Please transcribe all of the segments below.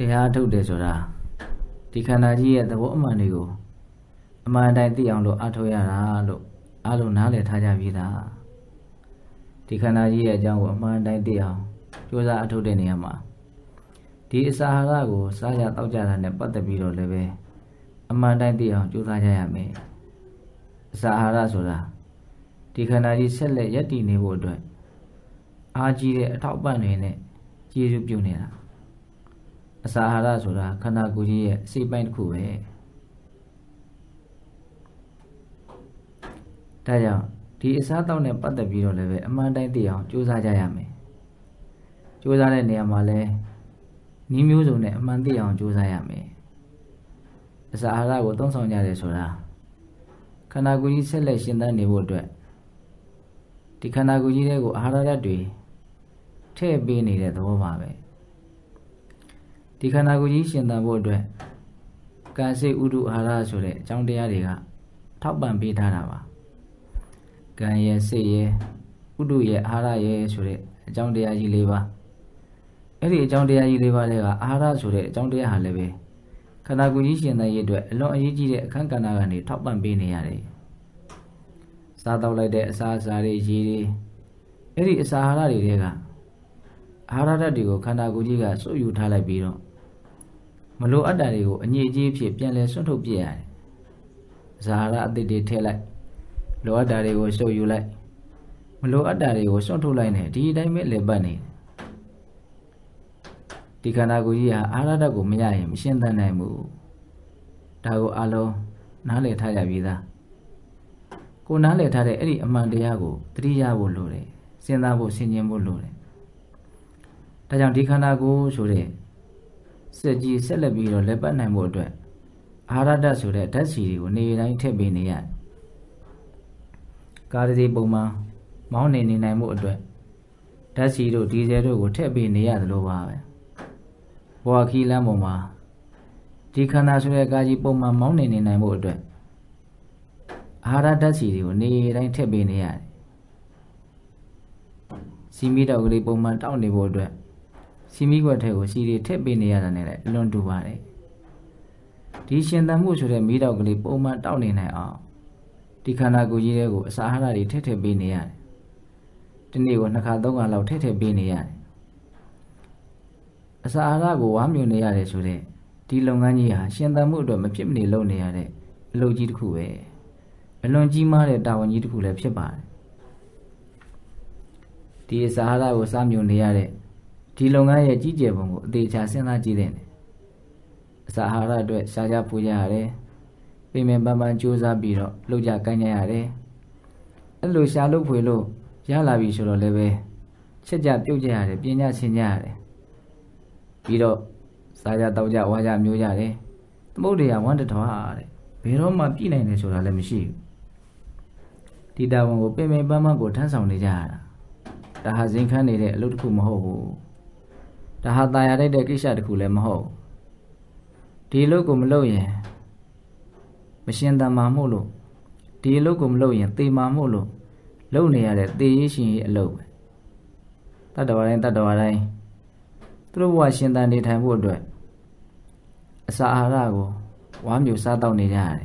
တရားထုတ်တယ်ဆိုတာဒီခန္ဓာကြီးရဲ့သဘောအမှန်တွေကိုအမှန်တိုင်းသိအောင်လို့အထောက်ရတာလို့အားလုံးနားလည်ထားကြပြီလားဒီခန္ဓာကြီးရဲ့အကြောင်းကိုအမှန်တိုင်းသိအောင်ကြိုးစားအထောက်တဲ့နေရာမှာဒီအစာဟာရကိုစားရတောက်ကြတာနဲ့ပတ်သက်ပြီးတော့လည်းပဲအမှန်တိုင်းသိအောင်ကြိုးစားကြရမယ်အစာဟာရဆိုတာဒီခန္ဓာကြီးဆက်လက်ယက်တည်နေဖို့အတွက်အားကြီးတဲ့အထောက်ပံ့တွေနဲ့ကျေစုပြုနေတာအစာအာဟာရဆိုတာခန္ဓာကိုယ်ကြီးရဲ့အစိတ်ပိုင်းတစ်ခုပဲဒါကြောင့်ဒီအစားတောက်နဲ့ပတ်သက်ပြီးတော့လည်းပဲအမှန်တိုင်းသိအောင်ကြိုးစားကြရမယ်။ကြိုးစားတဲ့နေရာမှာလည်းနှီးမျိုးစုံနဲ့အမှန်သိအောင်ကြိုးစားရမယ်။အစာအာဟာရကိုသုံးဆောင်ကြတယ်ဆိုတာခန္ဓာကိုယ်ကြီးဆက်လက်ရှင်သန်နေဖို့အတွက်ဒီခန္ဓာကိုယ်ကြီးတွေကိုအာဟာရဓာတ်တွေထည့်ပေးနေတဲ့သဘောပါပဲ။ဒီခန္ဓာကိုယ်ကြီးရှင်သန်ဖို့အတွက်ကံစိဥဒုအာရဆိုတဲ့အကြောင်းတရားတွေကထောက်ပံ့ပေးထားတာပါကံရဲ့စိတ်ရဲ့ဥဒုရဲ့အာရရဲ့ဆိုတဲ့အကြောင်းတရားကြီး၄ပါးအဲ့ဒီအကြောင်းတရားကြီး၄ပါးတွေကအာရဆိုတဲ့အကြောင်းတရားဟာလည်းပဲခန္ဓာကိုယ်ကြီးရှင်သန်ရေးအတွက်အလွန်အရေးကြီးတဲ့အခန်းကဏ္ဍကနေထောက်ပံ့ပေးနေရတယ်စားတောက်လိုက်တဲ့အစာအစာတွေရေတွေအဲ့ဒီအစာအာဟာရတွေတွေကအာဟာရဓာတ်တွေကိုခန္ဓာကိုယ်ကြီးကစုပ်ယူထားလိုက်ပြီးတော့မလိုအပ်တာတွေကိုအငြိအကြီးအဖြစ်ပြန်လည်ဆွန့်ထုတ်ပြရတယ်။ဇာဟာရအသစ်တွေထည့်လိုက်လိုအပ်တာတွေကိုရှုပ်ယူလိုက်မလိုအပ်တာတွေကိုဆွန့်ထုတ်လိုက်နဲ့ဒီအတိုင်းပဲလေပတ်နေဒီခန္ဓာကိုယ်ကြီးဟာအာရဒတ်ကိုမရရင်မရှင်းသနိုင်ဘူး။ဒါကိုအလုံးနားလည်ထားကြပြီသား။ကိုနားလည်ထားတဲ့အဲ့ဒီအမှန်တရားကိုသတိရဖို့လိုတယ်။စဉ်းစားဖို့ဆင်ခြင်ဖို့လိုတယ်။ဒါကြောင့်ဒီခန္ဓာကိုယ်ဆိုတဲ့စက်ကြီးဆက်လက်ပြီးတော့လက်ပတ်နိုင်မှုအတွက်အာရဒတ်ဆိုတဲ့ဓာတ်စီတွေကိုနေတိုင်းထည့်ပေးနေရကားစီပုံမှာမောင်းနေနေနိုင်မှုအတွက်ဓာတ်စီတို့ဒီဇယ်တို့ကိုထည့်ပေးနေရသလိုပါပဲဘွာခီလမ်းပေါ်မှာဒီခန္ဓာဆိုတဲ့ကားကြီးပုံမှန်မောင်းနေနေနိုင်မှုအတွက်အာဟာရဓာတ်စီတွေကိုနေတိုင်းထည့်ပေးနေရတယ်စီမီတောက်ကလေးပုံမှန်တောက်နေဖို့အတွက်စီမီကွက်ထဲကိုစီတွေထည့်ပေးနေရတာနဲ့လည်းအလွန်တူပါတယ်ဒီရှင်သန်မှုဆိုတဲ့မီးတောက်ကလေးပုံမှန်တောက်နေနိုင်အောင်ဒီခန္ဓာကိုယ်ကြီးတွေကိုအစာအာဟာရတွေထည့်ထည့်ပေးနေရတယ်ဒီနေ့ကိုနှစ်ခါသုံးခါလောက်ထည့်ထည့်ပေးနေရတယ်အစာအာဟာရကိုဝါမြုံနေရတယ်ဆိုတဲ့ဒီလုပ်ငန်းကြီးဟာရှင်သန်မှုအတွက်မဖြစ်မနေလုပ်နေရတဲ့အလုပ်ကြီးတစ်ခုပဲအလွန်ကြီးမားတဲ့တာဝန်ကြီးတစ်ခုလည်းဖြစ်ပါတယ်ဒီအစာအာဟာရကို စားမြုံနေရတဲ့ဒီလုပ်ငန်းရဲ့ကြီးကျယ်ပုံကိုအသေးချာစဉ်းစားကြည့်တဲ့နေအစာအာဟာရအတွက်ရှားကြပူကြရတယ်ပြင်ပပန်းပန်းစူးစမ်းပြီးတော့လှုပ်ကြကိုင်းကြရတယ်အဲ့လိုရှားလို့ဖွေလို့ရလာပြီဆိုတော့လည်းပဲချက်ကြပြုတ်ကြရတယ်ပြင်ကြဆင်ကြရတယ်ပြီးတော့စားကြတောက်ကြဝါကြမျိုးကြတယ်သမုတ်တရားဝမ်းတထွားတဲ့ဘယ်တော့မှပြည့်နိုင်တယ်ဆိုတာလည်းမရှိဘူးဒီတာဝန်ကိုပင်ပင်ပန်းပန်းကိုထမ်းဆောင်နေကြရတာဒါဟာဇင်ခန်းနေတဲ့အလုပ်တစ်ခုမဟုတ်ဘူးဒါဟာတာယာတိုက်တဲ့ကိစ္စတခုလည်းမဟုတ်ဒီအလုပ်ကိုမလုပ်ရင်မရှင်တန်မာမှုလို့ဒီအလုပ်ကိုမလုပ်ရင်သေမာမှုလို့လုပ်နေရတဲ့သေရရှင်ရဲ့အလုပ်ပဲတတ္တဝါတိုင်းတတ္တဝါတိုင်းသူတို့ဘဝရှင်တန်နေထိုင်ဖို့အတွက်အစာအာဟာရကိုဝါမျိုးစားတောက်နေကြရတယ်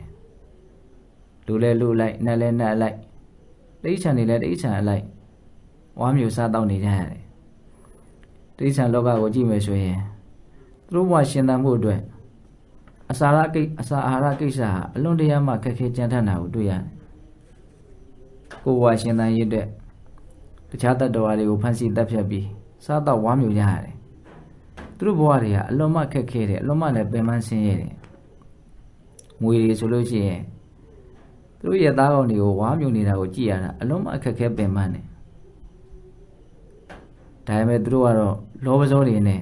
လူလဲလူလိုက်နတ်လဲနတ်လိုက်တိဋ္ဌာန်တွေလဲတိဋ္ဌာန်အလိုက်ဝါမျိုးစားတောက်နေကြရတယ်တိရစ္ဆာန်လောကကိုကြည့်မယ်ဆိုရင်သူတို့ဘဝရှင်သန်မှုအတွက်အစာရကိအစာအာဟာရကိစ္စဟာအလွန်တရာမှခက်ခဲကြမ်းတမ်းတာကိုတွေ့ရတယ်။ကိုယ်ဘဝရှင်သန်ရေးအတွက်တခြားတတ္တဝါတွေကိုဖန်ဆီးတပ်ဖြတ်ပြီးစားတော့ဝါမျိုးကြရတယ်။သူတို့ဘဝတွေကအလွန်မှခက်ခဲတယ်အလွန်မှလည်းပင်ပန်းဆင်းရဲတယ်။ငွေတွေဆိုလို့ရှိရင်သူတို့ရဲ့သားကောင်တွေကိုဝါမျိုးနေတာကိုကြည့်ရတာအလွန်မှအခက်ခဲပင်ပန်းတယ်။ဒါပေမဲ့သူတို့ကတော့လောပစောတွေနဲ့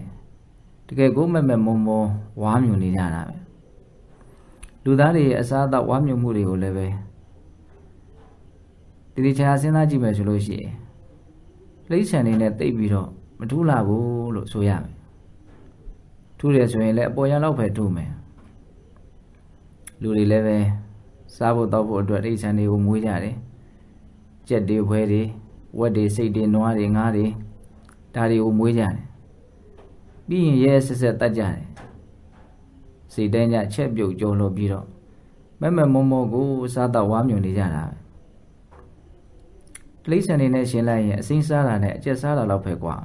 တကယ်ကိုမက်မက်မုံမုံဝါမြုံနေကြတာပဲလူသားတွေအစားအသောက်ဝါမြုံမှုတွေကိုလည်းပဲတိတိကျကျစဉ်းစားကြည့်မယ်ဆိုလို့ရှိရင်လိမ့်ချန်နေနဲ့တိတ်ပြီးတော့မထူးလာဘူးလို့ဆိုရမယ်ထူးတယ်ဆိုရင်လည်းအပေါ်ရန်လောက်ပဲထူးမယ်လူတွေလည်းပဲစားဖို့တောက်ဖို့အတွက်တိတ်ချန်တွေကိုမွေးကြတယ်ကြက်တွေဖွဲတွေဝက်တွေစိတ်တွေနွားတွေငါးတွေဒါတွေကိုမွေးကြတယ်ပြီးရင်ရဲဆက်ဆက်တတ်ကြတယ်စိတ်တိုင်းကြချက်ပြုတ်ကြောလို့ပြီးတော့မဲ့မဲ့မောမောကို စားတော့ဝါမြုံနေကြတာပဲတိရစ္ဆာန်တွေနဲ့ရှင်လိုက်ရင်အစိမ်းစားတာနဲ့အကျက်စားတာလောက်ပဲကွာ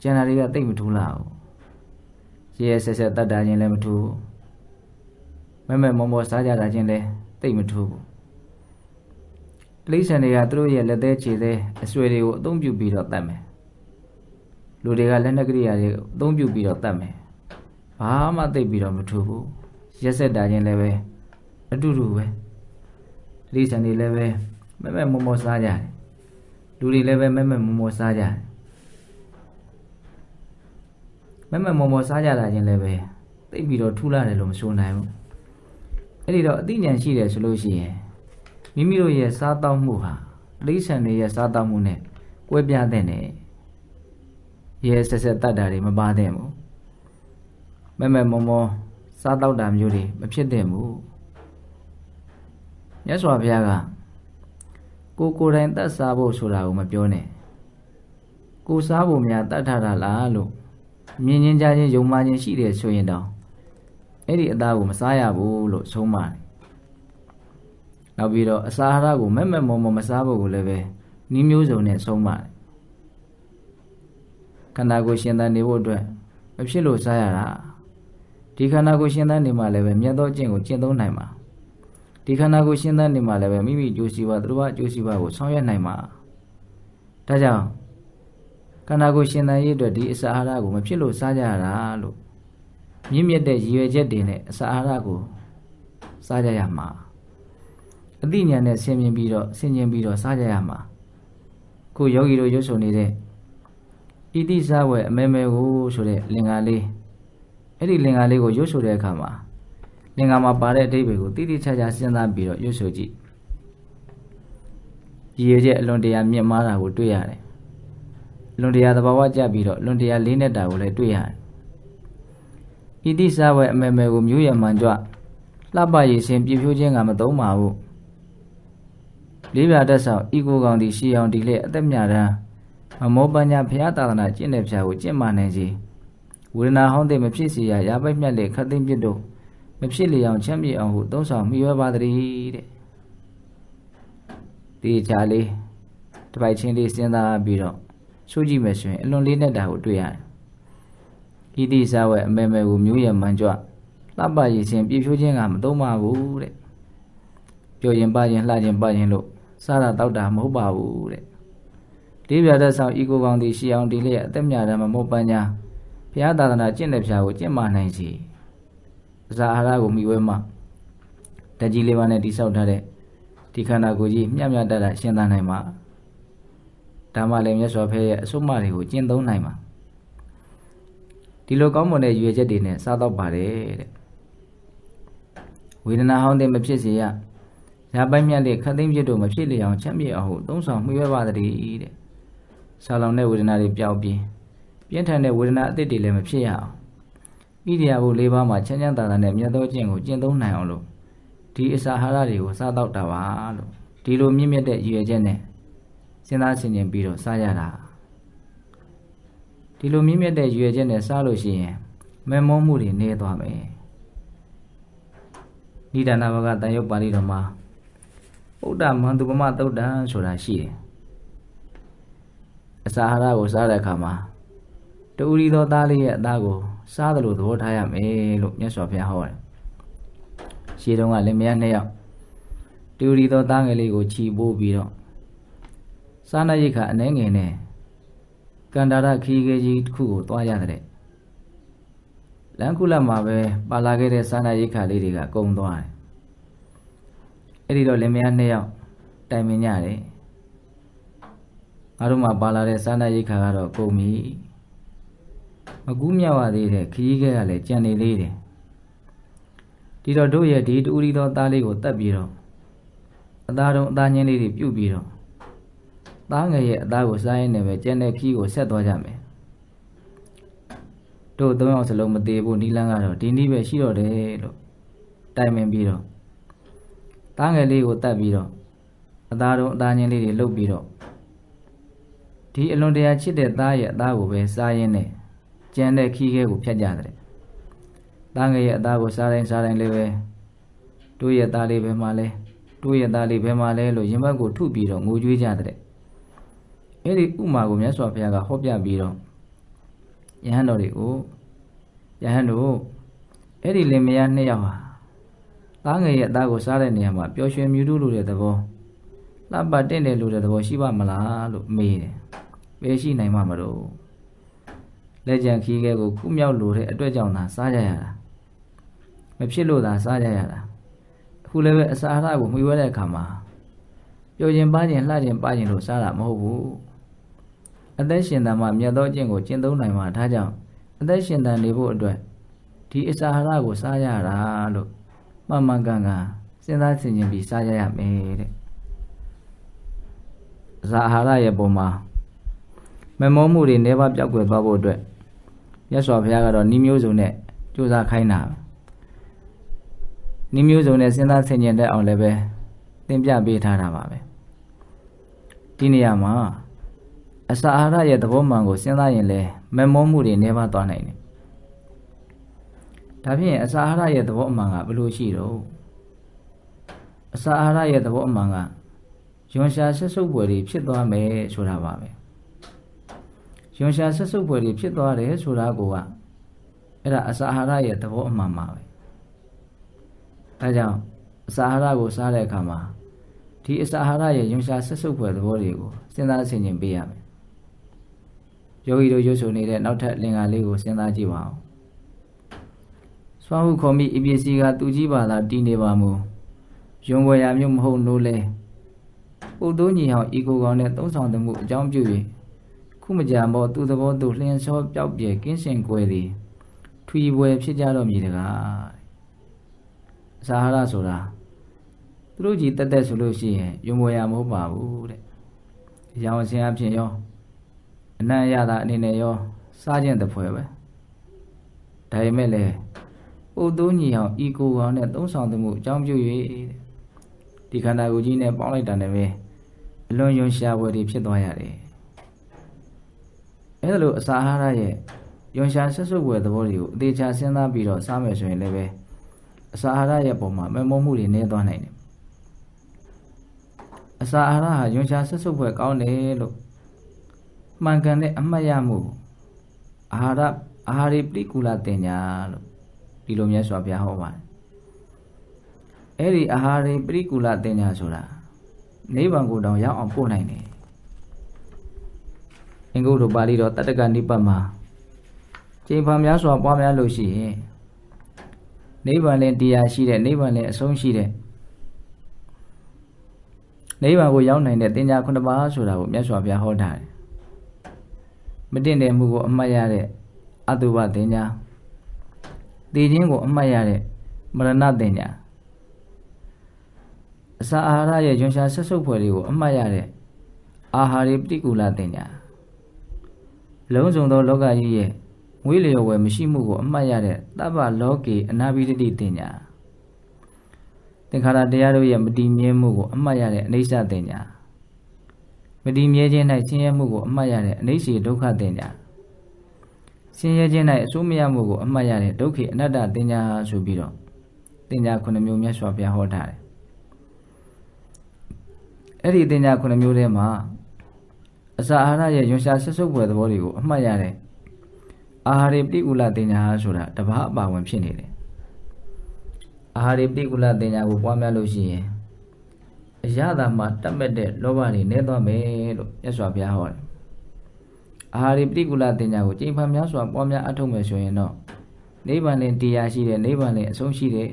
ကျန်တာတွေကတိတ်မထူးလားဘူးရဲဆက်ဆက်တတ်တာချင်းလည်းမထူးမဲ့မဲ့မောမောစားကြတာချင်းလည်းတိတ်မထူးဘူးတိရစ္ဆာန်တွေကသူတို့ရဲ့လက်သေးခြေသေးအဆွေတွေကိုအသုံးပြုပြီးတော့တတ်မယ်လူတွေကလက်နက်ကရိယာတွေအသုံးပြုပြီးတော့တတ်မယ်ဘာမှသိပြီးတော့မထူဘူးရက်ဆက်တာချင်းလည်းပဲအတူတူပဲတိရစ္ဆာန်တွေလည်းပဲမဲ့မဲ့မောမောစားကြတယ်လူတွေလည်းပဲမဲ့မဲ့မောမောစားကြတယ်မဲ့မဲ့မောမောစားကြတာချင်းလည်းပဲသိပြီးတော့ထူလာတယ်လို့မဆိုနိုင်ဘူးအဲ့ဒီတော့အသိဉာဏ်ရှိတယ်ဆိုလို့ရှိရင်မိမိတို့ရဲ့စားတောက်မှုဟာတိရစ္ဆာန်တွေရဲ့စားတောက်မှုနဲ့ကွဲပြားတဲ့နဲ့ရဲဆက်ဆက်တတ်တာတွေမပါသင့်ဘူးမမမောမောစားတော့တာမျိုးတွေမဖြစ်သင့်ဘူးမြတ်စွာဘုရားကကိုကိုယ်တိုင်တတ်စားဖို့ဆိုတာကိုမပြောနဲ့ကိုစားဖို့များတတ်ထားတာလားလို့မြင်ချင်းကြားချင်းယုံမှချင်းရှိတယ်ဆိုရင်တော့အဲ့ဒီအသားကိုမစားရဘူးလို့ဆုံးမတယ်နောက်ပြီးတော့အစာဟာရကိုမက်မက်မောမောမစားဖို့ကိုလည်းပဲနှီးမျိုးစုံနဲ့ဆုံးမတယ်ခန္ဓာကိုယ်ရှင်သန်နေဖို့အတွက်မဖြစ်လို့စားရတာဒီခန္ဓာကိုယ်ရှင်သန်နေမှလည်းပဲမြတ်သောကျင့်ကိုကျင့်သုံးနိုင်မှာဒီခန္ဓာကိုယ်ရှင်သန်နေမှလည်းပဲမိမိကြိုးစီပါသူတို့ဘာကြိုးစီပါကိုဆောင်ရွက်နိုင်မှာဒါကြောင့်ခန္ဓာကိုယ်ရှင်သန်ရေးအတွက်ဒီအစာအာဟာရကိုမဖြစ်လို့စားကြရတာလို့မြင့်မြတ်တဲ့ရည်ရွယ်ချက်တွေနဲ့အစာအာဟာရကိုစားကြရမှာအသိဉာဏ်နဲ့ဆင်မြင်ပြီးတော့ဆင်ញင်ပြီးတော့စားကြရမှာခုယောဂီတို့ရွတ်ဆုံနေတဲ့ဤတိဇဝေအမဲမဲကိုဆိုတဲ့လင်္ကာလေးအဲ့ဒီလင်္ကာလေးကိုရွတ်ဆိုတဲ့အခါမှာလင်္ကာမှာပါတဲ့အဓိပ္ပာယ်ကိုတိတိကျကျစဉ်းစားပြီးတော့ရွတ်ဆိုကြည့်ရည်ရချက်အလွန်တရာမြင့်မားတာကို တွေ့ရတယ်။လွန်တရာသဘာဝကြပြီးတော့လွန်တရာလေးနေတာကိုလည်းတွေ့ရတယ်။ဤတိဇဝေအမဲမဲကိုမျိုးရမှန်ကြွလှပရည်ရှင်ပြဖြိုးခြင်းကမသုံးပါဘူး။လေးပြတက်ဆောင်ဤကိုကောင်သည်ရှီအောင်ဒီလက်အသက်မြတမ်းအမောပညာဘုရားသာသနာကျင့်တဲ့ဖျားကိုကျင့်မာနိုင်စေဝေဒနာဟောင်းတဲ့မဖြစ်စေရရာပိုက်မြတ်လေခတ်သိမ့်ပြတို့မဖြစ်လျောင်ချမ်းမြေအောင်ဟုသုံးဆောင်မိရွယ်ပါတည်းတဲ့ဒီချာလေးတပိုက်ချင်းလေးစဉ်းစားပြီးတော့ရှုကြည့်မယ်ဆိုရင်အလွန်လေးနဲ့တာကိုတွေ့ရတယ်။ဤသည့်စားဝဲအမေမေကိုမျိုးရမှန်ကြွလှပရည်ချင်းပြည့်ဖြိုးခြင်းကမတုံးပါဘူးတဲ့။ပြောရင်ပါရင်လှရင်ပါရင်လို့စားတာတောက်တာမဟုတ်ပါဘူးတဲ့။လေးပြသက်ဆောင်ဤကိုကောင်သည်ရှိအောင်ဒီလျက်အသက်မြတ်မမုတ်ပန်းညာဘုရားသာသနာကျင့်တဲ့ဖြာကိုကျင့်မာနိုင်စီဇာဟာရကိုမိဝဲမှတကြီးလေးပါးနဲ့တိဆောက်ထားတဲ့ဒီခန္ဓာကိုယ်ကြီးမျက်မျက်တတရှင်းသနိုင်မှာဒါမှလည်းမြတ်စွာဘုရားရဲ့အဆုံးအမတွေကိုကျင့်သုံးနိုင်မှာဒီလိုကောင်းမွန်တဲ့ရွေချက်တွေနဲ့စားတော့ပါတယ်တဲ့ဝေဒနာဟောင်းတဲ့မဖြစ်စေရရပိုင်းမြတ်တဲ့ခတ်သိမ်းပြစ်တို့မဖြစ်လျအောင်ချမ်းမြေ့အောင်သုံးဆောင်မှုရပါသည်တဲ့ဆာလောင်တဲ့ဝေဒနာတွေပျောက်ပြီးပြင်းထန်တဲ့ဝေဒနာအသစ်တွေလည်းမဖြစ်ရအောင်ဣရိယာပုလေးပါးမှာချမ်းချမ်းသာသာနဲ့မြတ်သောကျင့်ကိုကျင့်သုံးနိုင်အောင်လို့ဒီအစာဟာရတွေကိုစားတော့တာပါလို့ဒီလိုမြင့်မြတ်တဲ့ရည်ရွယ်ချက်နဲ့စဉ်းစားဆင်ခြင်ပြီးတော့စားရတာဒီလိုမြင့်မြတ်တဲ့ရည်ရွယ်ချက်နဲ့စားလို့ရှိရင်မဲမောမှုတွေနည်းသွားမယ်နိဒာနာဘဂတန်ရုပ်ပါဠိတော်မှာဥဒ္ဒမန္တုပမသုတ်တံဆိုတာရှိတယ်အစာအာဟာရကို စားတဲ့အခါမှာတူရီသောသားလေးရဲ့အသားကိုစားသလိုသဘောထားရမယ်လို့မြတ်စွာဘုရားဟောတယ်။ရှေးတုန်းကလင်မယားနှစ်ယောက်တူရီသောသားငယ်လေးကိုချီပိုးပြီးတော့စားနပ်ရိက္ခာအနှဲငယ်နဲ့ကန္တာရခီကကြီးတစ်ခုကိုတွားရတဲ့လမ်းကုလမှာပဲပါလာခဲ့တဲ့စားနပ်ရိက္ခာလေးတွေကကုန်သွားတယ်။အဲ့ဒီတော့လင်မယားနှစ်ယောက်တိုင်ပင်ကြတယ်။အားလုံးမှာပါလာတဲ့စားနပ်ရိက္ခာကတော့ကုန်ပြီမကူးမြောက်ရသေးတဲ့ခရီးခဲကလည်းကြံနေသေးတယ်ဒီတော့တို့ရဲ့ဒီတူရီသောသားလေးကိုတတ်ပြီးတော့အသားတုံးအသားညင်းလေးတွေပြုတ်ပြီးတော့သားငယ်ရဲ့အသားကိုစားရင်းနဲ့ပဲကြံတဲ့ခီးကိုဆက်သွားကြမယ်တို့သုံးယောက်စလုံးမသေးဘူးနီလန်းကတော့ဒီနေ့ပဲရှိတော့တယ်လို့တိုင်ပင်ပြီးတော့သားငယ်လေးကိုတတ်ပြီးတော့အသားတုံးအသားညင်းလေးတွေလှုပ်ပြီးတော့ဒီအလွန်တရာချစ်တဲ့သားရဲ့အသားကိုပဲစားရင်းနဲ့ကြမ်းတဲ့ခီးခဲကိုဖျက်ကြတယ်သားငယ်ရဲ့အသားကိုစားတိုင်းစားတိုင်းလေးပဲတို့ရဲ့သားလေးပဲမှလဲတို့ရဲ့သားလေးပဲမှလဲလို့ရင်ဘတ်ကိုထုပြီးတော့ငိုကြွေးကြတဲ့အဲ့ဒီဥမာကိုမြတ်စွာဘုရားကဟောပြပြီးတော့ယဟန်တော်တွေကိုယဟန်တို့အဲ့ဒီလင်မယားနှစ်ယောက်ဟာသားငယ်ရဲ့အသားကိုစားတဲ့နေရာမှာပျော်ရွှင်မြူးတူးလို့တဲ့သဘောလှပတင့်တယ်လို့တဲ့သဘောရှိပါမလားလို့မေးတယ်ပဲရှိနိုင်မှာမလို့လက်ကြံခီးခဲကိုခုမြောက်လိုတဲ့အတွက်ကြောင့်သာစားကြရတာမဖြစ်လို့သာစားကြရတာအခုလည်းပဲအစာအဟာရကိုမှီဝဲတဲ့အခါမှာပျော်ခြင်းပါခြင်းလှခြင်းပါခြင်းလို့စားတာမဟုတ်ဘူးအသက်ရှင်သန်မှမြတ်သောကျင့်ကိုကျင့်သုံးနိုင်မှာဒါကြောင့်အသက်ရှင်သန်နေဖို့အတွက်ဒီအစာအဟာရကိုစားရတာလို့မှန်မှန်ကန်ကန်စဉ်းစားဆင်ခြင်ပြီးစားရရမယ်တဲ့အစာအဟာရရဲ့ပုံမှာမမောမှုတွေနှဲပါပြောက်ကွယ်သွားဖို့အတွက်မြတ်စွာဘုရားကတော့ဤမျိုးစုံနဲ့ကြိုးစားခိုင်းတာဤမျိုးစုံနဲ့စဉ်းစားဆင်ခြင်တတ်အောင်လည်းပဲသင်ပြပေးထားတာပါပဲဒီနေရာမှာအစာအာဟာရရဲ့သဘောမှန်ကိုစဉ်းစားရင်လည်းမမောမှုတွေနှဲပါသွားနိုင်တယ်ဒါဖြင့်အစာအာဟာရရဲ့သဘောအမှန်ကဘယ်လိုရှိတော့အစာအာဟာရရဲ့သဘောအမှန်ကယွန်ရှာဆက်စုပ်ပွဲတွေဖြစ်သွားမယ်ဆိုတာပါပဲ။ရွံရှာဆက်စုပ်ပွဲတွေဖြစ်သွားတယ်ဆိုတာကိုကအဲ့ဒါအစာအာဟာရရဲ့သဘောအမှန်ပါပဲအဲကြောင့်အစာအာဟာရကိုစားတဲ့အခါမှာဒီအစာအာဟာရရဲ့ရွံရှာဆက်စုပ်ပွဲသဘောတွေကိုစဉ်းစားဆင်ခြင်ပေးရမယ်ယောဂီတို့ရွတ်ဆိုနေတဲ့နောက်ထပ်လင်္ကာလေးကိုစဉ်းစားကြည့်ပါဦးစွာဟုခေါ်မိအပစ္စည်းကသူကြီးပါလားတည်နေပါမူယုံဝယ်ရမျိုးမဟုတ်လို့လဲပုတ်သွင်းညီဟောင်းဤကိုကောင်နဲ့သုံးဆောင်သမှုအကြောင်းပြု၍ခုမကြံဘောသူသဘောသူလျှင်လျှောပျောက်ပြဲကင်းစင်ကွယ်သည်ထွေပွဲဖြစ်ကြတော့မည်တကားအစာဟာရဆိုတာသူတို့ကြီးတက်တက်ဆိုလို့ရှိရင်ယုံမွေရမဟုတ်ပါဘူးတဲ့ရောင်အစင်းအဖြစ်ရောအနံ့ရတာအနေနဲ့ရောစားခြင်းတစ်ဖွဲပဲဒါပေမဲ့လည်းပို့သွင်းညီအောင်အီကိုကောင်နဲ့သုံးဆောင်သမှုအကြောင်းပြု၍ဒီခန္ဓာကိုယ်ကြီးနဲ့ပေါင်းလိုက်တာနဲ့ပဲအလွန်ယွန်ရှားပွဲတွေဖြစ်သွားရတယ်အဲလိုအစာအာဟာရရဲ့ယွန်ရှာဆက်စုပ်ွယ်သဘောတွေကိုအသေးချာစဉ်းစားပြီးတော့စားမယ်ဆိုရင်လည်းပဲအစာအာဟာရရဲ့ပုံမှာမမောမှုတွေနည်းသွားနိုင်တယ်အစာအာဟာရဟာယွန်ရှာဆက်စုပ်ွယ်ကောင်းတယ်လို့မှန်ကန်တဲ့အမှတ်ရမှုအာဟာရအာဟာရပရိကူလာတင်ညာလို့ဒီလိုမျိုးဆိုပါဘုရားဟောပါတယ်အဲ့ဒီအာဟာရပရိကူလာတင်ညာဆိုတာနိဗ္ဗာန်ကိုတောင်ရောက်အောင်ပို့နိုင်တယ်အင်္ဂုတ္တပါဠိတော်တတ္တကနိပတ်မှာချိန်ဖန်များစွာပွားများလို့ရှိရင်နိဗ္ဗာန်လင်တရားရှိတဲ့နိဗ္ဗာန်လင်အဆုံးရှိတဲ့နိဗ္ဗာန်ကိုရောက်နိုင်တဲ့တင်ညာခုနှစ်ပါးဆိုတာကိုမြတ်စွာဘုရားဟောထားတယ်။မတင့်တယ်မှုကို အမှတ်ရတဲ့အတုဘတင်ညာတည်ခြင်းကို အမှတ်ရတဲ့မရဏတင်ညာအစာအာဟာရရဲ့ညွန်ရှာဆက်စုပ်ဖွယ်လေးကိုအမှတ်ရတဲ့အာဟာရပတိကူလတင်ညာလုံးစုံသောလောကကြီးရဲ့ငွေလျော်ဝယ်မရှိမှုကို အမှတ်ရတဲ့တပ္ပလောကေအနာဘိတတိတင်ညာသင်္ခါရတရားတို့ရဲ့မတည်မြဲမှုကို အမှတ်ရတဲ့အနိစ္စတင်ညာမတည်မြဲခြင်း၌ဆင်းရဲမှုကိုအမှတ်ရတဲ့အနိစ္စဒုက္ခတင်ညာဆင်းရဲခြင်း၌အစိုးမရမှုကိုအမှတ်ရတဲ့ဒုက္ခအနတ္တတင်ညာဆိုပြီးတော့တင်ညာခုနှစ်မျိုးမြတ်စွာဘုရားဟောထားတယ်အဲ့ဒီတင်ညာခုနှစ်မျိုးထဲမှာအစာအာဟာရရဲ့ရွှန်ရှားဆက်စုပ်ပွဲသဘောတွေကိုအမှတ်ရတယ်။အာဟာရပိကုလတင်ညာဆိုတာတဘာအပါဝင်ဖြစ်နေတယ်။အာဟာရပိကုလတင်ညာကိုပွားများလို့ရှိရင်အရသာမှာတတ်မဲ့တဲ့လောဘတွေနည်းသွားမယ်လို့မြတ်စွာဘုရားဟောတယ်။အာဟာရပိကုလတင်ညာကိုကျင့်ဖန်များစွာပွားများအထုတ်မယ်ဆိုရင်တော့နိဗ္ဗာန်လင်တရားရှိတယ်နိဗ္ဗာန်လင်အဆုံးရှိတယ်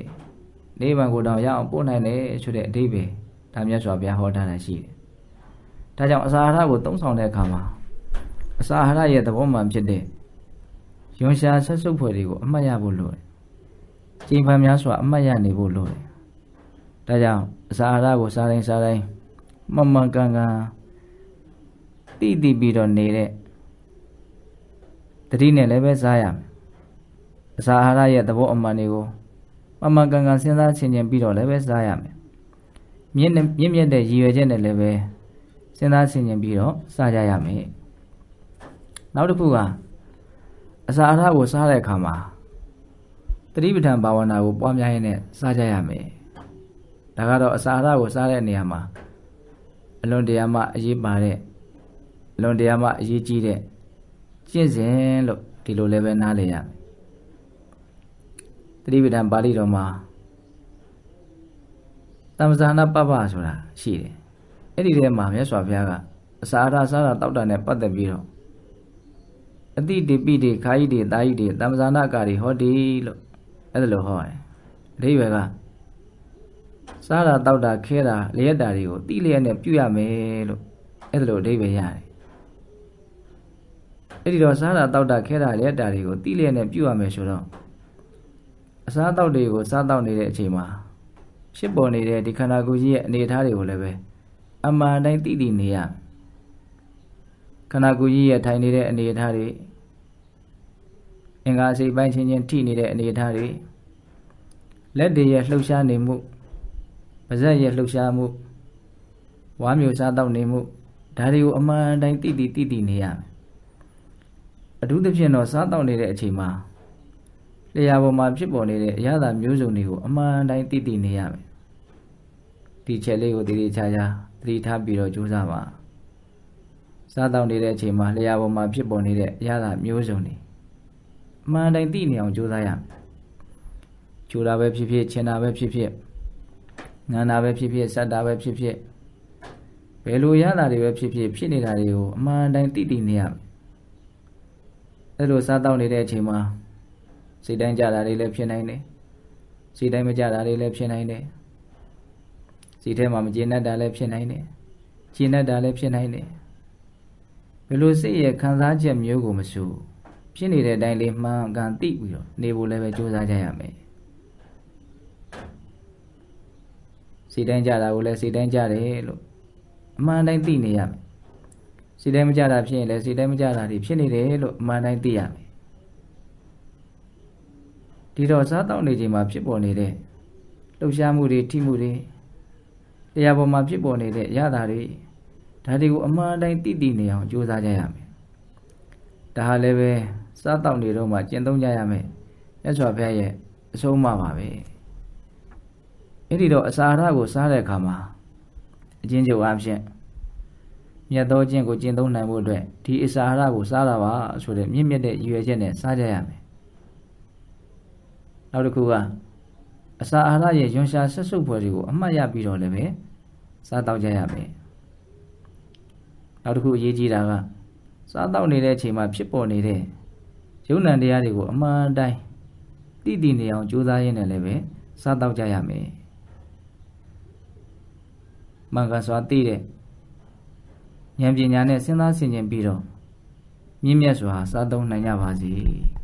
နိဗ္ဗာန်ကိုတောင်ရအောင်ပို့နိုင်တယ်ဆိုတဲ့အဓိပ္ပာယ်ဒါမြတ်စွာဘုရားဟောတာရှိတယ်ဒါကြောင့်အစာအာဟာရကိုသုံးဆောင်တဲ့အခါမှာအစာအာဟာရရဲ့သဘောမှန်ဖြစ်တဲ့ရွန်ရှာဆက်စုပ်ဖွဲ့တွေကိုအမှတ်ရဖို့လိုတယ်။ကြိမ်ဖန်များစွာအမှတ်ရနေဖို့လိုတယ်။ဒါကြောင့်အစာအာဟာရကိုစားတိုင်းစားတိုင်းမမှန်ကန်ကန်တည်တည်ပြီးတော့နေတဲ့တတိနဲ့လည်းပဲစားရမယ်။အစာအာဟာရရဲ့သဘောအမှန်တွေကိုမမှန်ကန်ကန်စဉ်းစားဆင်ခြင်ပြီးတော့လည်းပဲစားရမယ်။မြင့်မြင့်တဲ့ရည်ရွယ်ချက်နဲ့လည်းပဲစဉ်းစားဆင်ခြင်ပြီးတော့စကြရမယ်နောက်တစ်ခုကအစာအထကိုစားတဲ့အခါမှာသတိပဋ္ဌာန်ဘာဝနာကိုပွားများရင်းနဲ့စားကြရမယ်ဒါကတော့အစာအထကိုစားတဲ့နေရာမှာအလွန်တရာမှအရေးပါတဲ့အလွန်တရာမှအရေးကြီးတဲ့ကျင့်စဉ်လို့ဒီလိုလည်းပဲနားလည်ရမယ်သတိပဋ္ဌာန်ပါဠိတော်မှာသမ္မာဇာနာပပဆိုတာရှိတယ်အဲ့ဒီထဲမှာမြတ်စွာဘုရားကအစာအာဟာရစားတာတောက်တာနဲ့ပတ်သက်ပြီးတော့အတိတိပိတိခာယိတိတာယိတိတမ္ပဇာနာကာရီဟောတိလို့အဲ့ဒါလိုဟောတယ်အဓိပ္ပာယ်ကစားတာတောက်တာခဲတာလျက်တာတွေကိုတိလျက်နဲ့ပြုရမယ်လို့အဲ့ဒါလိုအဓိပ္ပာယ်ရတယ်အဲ့ဒီတော့စားတာတောက်တာခဲတာလျက်တာတွေကိုတိလျက်နဲ့ပြုရမယ်ဆိုတော့အစားတောက်တွေကိုစားတောက်နေတဲ့အချိန်မှာဖြစ်ပေါ်နေတဲ့ဒီခန္ဓာကိုယ်ကြီးရဲ့အနေအထားတွေကိုလည်းပဲအမှန်တိုင်းသိသိနေရခန္ဓာကိုယ်ကြီးရထိုင်နေတဲ့အနေအထားတွေအင်္ဂါစိတ်ပိုင်းချင်းချင်းထိနေတဲ့အနေအထားတွေလက်တွေရလှုပ်ရှားနေမှုပါးစပ်ရလှုပ်ရှားမှုဝါမျိုးစားတောက်နေမှုဒါတွေကိုအမှန်တိုင်းသိသိသိသိနေရမယ်အထူးသဖြင့်တော့စားတောက်နေတဲ့အချိန်မှာလျှာပေါ်မှာဖြစ်ပေါ်နေတဲ့အရာသာမျိုးစုံတွေကိုအမှန်တိုင်းသိသိနေရမယ်ဒီချက်လေးကိုတည်တည်ချာချာသတိထားပြီးတော့ကြိုးစားပါစားတောင်းနေတဲ့အချိန်မှာလျှာပေါ်မှာဖြစ်ပေါ်နေတဲ့အရာမျိုးစုံတွေအမှန်တိုင်းသိနေအောင်ကြိုးစားရမယ်ကြိုးတာပဲဖြစ်ဖြစ်ချင်တာပဲဖြစ်ဖြစ်ငန်းတာပဲဖြစ်ဖြစ်စက်တာပဲဖြစ်ဖြစ်ဘယ်လိုရတာတွေပဲဖြစ်ဖြစ် ဖြစ်နေတာတွေကိုအမှန်တိုင်းသိတည်နေရမယ်အဲ့လိုစားတောင်းနေတဲ့အချိန်မှာစိတ်တိုင်းကြတာတွေလည်းဖြစ်နိုင်တယ်စိတ်တိုင်းမကြတာတွေလည်းဖြစ်နိုင်တယ်စိတ်ထဲမှာမကျေနပ်တာလည်းဖြစ်နိုင်တယ်ကျေနပ်တာလည်းဖြစ်နိုင်တယ်ဘယ်လိုစိတ်ရဲ့ခံစားချက်မျိုးကိုမဆိုဖြစ်နေတဲ့အတိုင်းလေးမှန်ကန်သိပြီးတော့နေဖို့လည်းပဲကြိုးစားကြရမယ်စိတ်တိုင်းကြတာကိုလည်းစိတ်တိုင်းကြတယ်လို့အမှန်တိုင်းသိနေရမယ်စိတ်တိုင်းမကြတာဖြစ်ရင်လည်းစိတ်တိုင်းမကြတာတွေဖြစ်နေတယ်လို့အမှန်တိုင်းသိရမယ်ဒီတော့စားတောက်နေချိန်မှာဖြစ်ပေါ်နေတဲ့လှုပ်ရှားမှုတွေထိမှုတွေတရားပေါ်မှာဖြစ်ပေါ်နေတဲ့ရတာတွေဒါတွေကိုအမှားတိုင်းသိသိနေအောင်ကြိုးစားကြရမယ်။ဒါဟာလည်းပဲစားတောက်နေတော့မှကျင့်သုံးကြရမယ်။ရသော်ဘုရားရဲ့အဆုံးအမပါပဲ။အဲ့ဒီတော့အစာအာဟာရကိုစားတဲ့အခါမှာအချင်းချုပ်အားဖြင့်မြတ်သောခြင်းကိုကျင့်သုံးနိုင်ဖို့အတွက်ဒီအစာအာဟာရကိုစားတာပါဆိုတဲ့မြင့်မြတ်တဲ့ရည်ရွယ်ချက်နဲ့စားကြရမယ်။နောက်တစ်ခုကအစာအာဟာရရဲ့ရွန်ရှာဆက်စုပ်ဖွဲ့တွေကိုအမှတ်ရပြီးတော့လည်းပဲစားတောက်ကြရမယ်နောက်တစ်ခုအရေးကြီးတာကစားတောက်နေတဲ့အချိန်မှာဖြစ်ပေါ်နေတဲ့ရုပ်နံတရားတွေကိုအမှန်တိုင်းသိတည်နေအောင်ကြိုးစားရင်းနဲ့လည်းပဲစားတောက်ကြရမယ်မင်္ဂစွာသိတဲ့ဉာဏ်ပညာနဲ့စဉ်းစားဆင်ခြင်ပြီးတော့မြင့်မြတ်စွာ စားသုံးနိုင်ကြပါစေ။